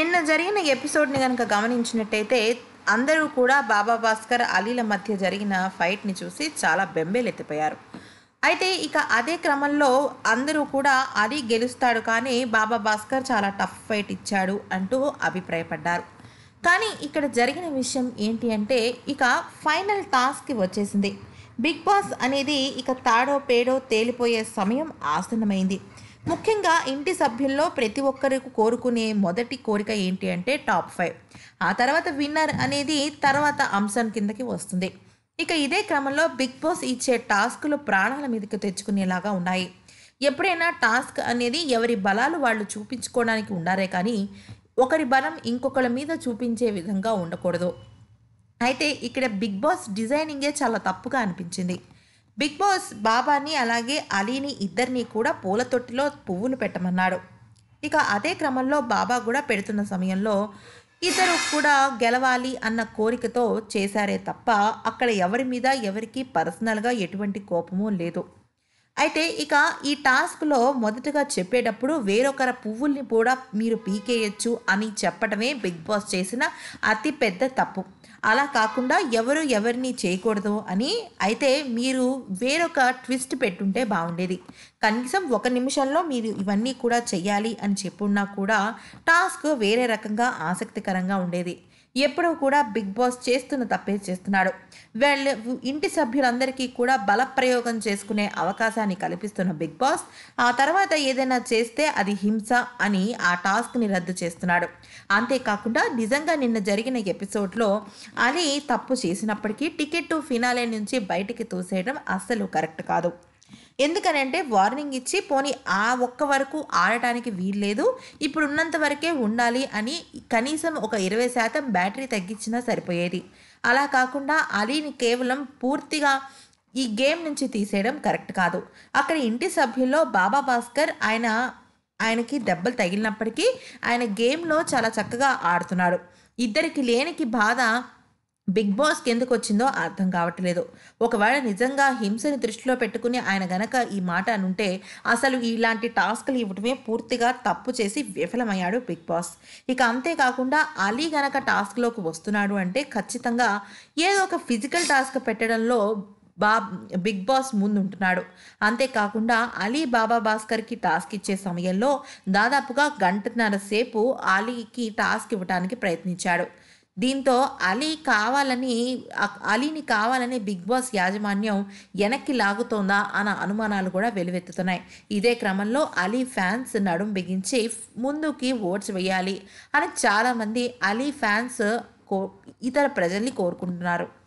నిన్న జరిగిన ఎపిసోడ్ని కనుక గమనించినట్టయితే అందరూ కూడా బాబా భాస్కర్ అలీల మధ్య జరిగిన ఫైట్ని చూసి చాలా బెంబేలెత్తిపోయారు అయితే ఇక అదే క్రమంలో అందరూ కూడా అలీ గెలుస్తాడు కానీ బాబా భాస్కర్ చాలా టఫ్ ఫైట్ ఇచ్చాడు అంటూ అభిప్రాయపడ్డారు కానీ ఇక్కడ జరిగిన విషయం ఏంటి అంటే ఇక ఫైనల్ టాస్క్ వచ్చేసింది బిగ్ బాస్ అనేది ఇక తాడో పేడో తేలిపోయే సమయం ఆసన్నమైంది ముఖ్యంగా ఇంటి సభ్యుల్లో ప్రతి ఒక్కరికి కోరుకునే మొదటి కోరిక ఏంటి అంటే టాప్ ఫైవ్ ఆ తర్వాత విన్నర్ అనేది తర్వాత అంశం కిందకి వస్తుంది ఇక ఇదే క్రమంలో బిగ్ బాస్ ఇచ్చే టాస్క్లు ప్రాణాల మీదకి తెచ్చుకునేలాగా ఉన్నాయి ఎప్పుడైనా టాస్క్ అనేది ఎవరి బలాలు వాళ్ళు చూపించుకోవడానికి ఉండారే కానీ ఒకరి బలం ఇంకొకరి మీద చూపించే విధంగా ఉండకూడదు అయితే ఇక్కడ బిగ్ బాస్ డిజైనింగే చాలా తప్పుగా అనిపించింది బిగ్ బాస్ బాబాని అలాగే అలీని ఇద్దరిని కూడా పూల తొట్టిలో పువ్వులు పెట్టమన్నాడు ఇక అదే క్రమంలో బాబా కూడా పెడుతున్న సమయంలో ఇద్దరు కూడా గెలవాలి అన్న కోరికతో చేశారే తప్ప అక్కడ ఎవరి మీద ఎవరికి పర్సనల్గా ఎటువంటి కోపమూ లేదు అయితే ఇక ఈ టాస్క్లో మొదటగా చెప్పేటప్పుడు వేరొకరి పువ్వుల్ని కూడా మీరు పీకేయచ్చు అని చెప్పడమే బిగ్ బాస్ చేసిన అతిపెద్ద తప్పు అలా కాకుండా ఎవరు ఎవరిని చేయకూడదు అని అయితే మీరు వేరొక ట్విస్ట్ పెట్టుంటే బాగుండేది కనీసం ఒక నిమిషంలో మీరు ఇవన్నీ కూడా చేయాలి అని చెప్పున్నా కూడా టాస్క్ వేరే రకంగా ఆసక్తికరంగా ఉండేది ఎప్పుడూ కూడా బిగ్ బాస్ చేస్తున్న తప్పే చేస్తున్నాడు వీళ్ళు ఇంటి సభ్యులందరికీ కూడా బలప్రయోగం చేసుకునే అవకాశాన్ని కల్పిస్తున్న బిగ్ బాస్ ఆ తర్వాత ఏదైనా చేస్తే అది హింస అని ఆ టాస్క్ని రద్దు చేస్తున్నాడు అంతేకాకుండా నిజంగా నిన్న జరిగిన ఎపిసోడ్లో అలీ తప్పు చేసినప్పటికీ టికెట్ ఫినాలే నుంచి బయటికి తోసేయడం అస్సలు కరెక్ట్ కాదు ఎందుకని అంటే వార్నింగ్ ఇచ్చి పోనీ ఆ ఒక్క వరకు ఆడటానికి వీల్లేదు ఇప్పుడు ఉన్నంత వరకే ఉండాలి అని కనీసం ఒక ఇరవై శాతం బ్యాటరీ తగ్గించినా సరిపోయేది అలా కాకుండా అలీని కేవలం పూర్తిగా ఈ గేమ్ నుంచి తీసేయడం కరెక్ట్ కాదు అక్కడ ఇంటి సభ్యుల్లో బాబా భాస్కర్ ఆయన ఆయనకి దెబ్బలు తగిలినప్పటికీ ఆయన గేమ్లో చాలా చక్కగా ఆడుతున్నాడు ఇద్దరికి లేనికి బాధ బిగ్ బాస్కి ఎందుకు వచ్చిందో అర్థం కావట్లేదు ఒకవేళ నిజంగా హింసని దృష్టిలో పెట్టుకుని ఆయన గనక ఈ మాట అనుంటే అసలు ఇలాంటి టాస్క్లు ఇవ్వడమే పూర్తిగా తప్పు చేసి విఫలమయ్యాడు బిగ్ బాస్ ఇక అంతేకాకుండా అలీ గనక టాస్క్లోకి వస్తున్నాడు అంటే ఖచ్చితంగా ఏదో ఒక ఫిజికల్ టాస్క్ పెట్టడంలో బా బిగ్ బాస్ ముందుంటున్నాడు అంతేకాకుండా అలీ బాబా భాస్కర్కి టాస్క్ ఇచ్చే సమయంలో దాదాపుగా గంటన్నర సేపు అలీకి టాస్క్ ఇవ్వడానికి ప్రయత్నించాడు దీంతో అలీ కావాలని అలీని కావాలని బిగ్ బాస్ యాజమాన్యం వెనక్కి లాగుతోందా అన్న అనుమానాలు కూడా వెలువెత్తుతున్నాయి ఇదే క్రమంలో అలీ ఫ్యాన్స్ నడుం బిగించి ముందుకి ఓట్స్ వేయాలి అని చాలామంది అలీ ఫ్యాన్స్ కో ఇతర ప్రజల్ని కోరుకుంటున్నారు